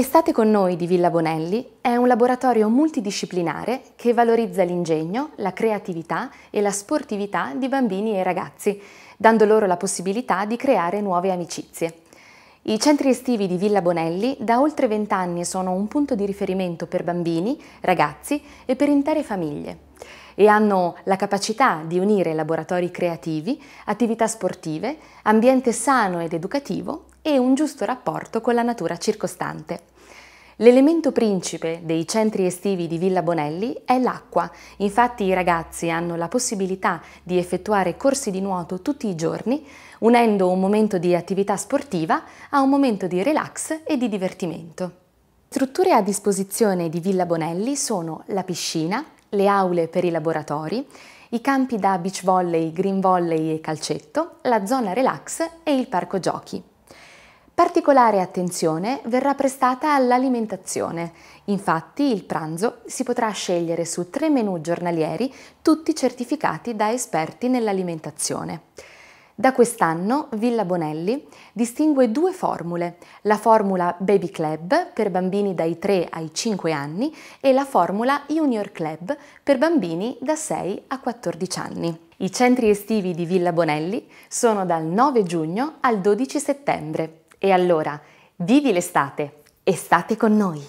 Estate con noi di Villa Bonelli è un laboratorio multidisciplinare che valorizza l'ingegno, la creatività e la sportività di bambini e ragazzi, dando loro la possibilità di creare nuove amicizie. I centri estivi di Villa Bonelli da oltre vent'anni sono un punto di riferimento per bambini, ragazzi e per intere famiglie e hanno la capacità di unire laboratori creativi, attività sportive, ambiente sano ed educativo e un giusto rapporto con la natura circostante. L'elemento principe dei centri estivi di Villa Bonelli è l'acqua, infatti i ragazzi hanno la possibilità di effettuare corsi di nuoto tutti i giorni, unendo un momento di attività sportiva a un momento di relax e di divertimento. Strutture a disposizione di Villa Bonelli sono la piscina, le aule per i laboratori, i campi da beach volley, green volley e calcetto, la zona relax e il parco giochi. Particolare attenzione verrà prestata all'alimentazione, infatti il pranzo si potrà scegliere su tre menu giornalieri, tutti certificati da esperti nell'alimentazione. Da quest'anno Villa Bonelli distingue due formule, la formula Baby Club per bambini dai 3 ai 5 anni e la formula Junior Club per bambini da 6 a 14 anni. I centri estivi di Villa Bonelli sono dal 9 giugno al 12 settembre e allora, vivi l'estate, estate con noi!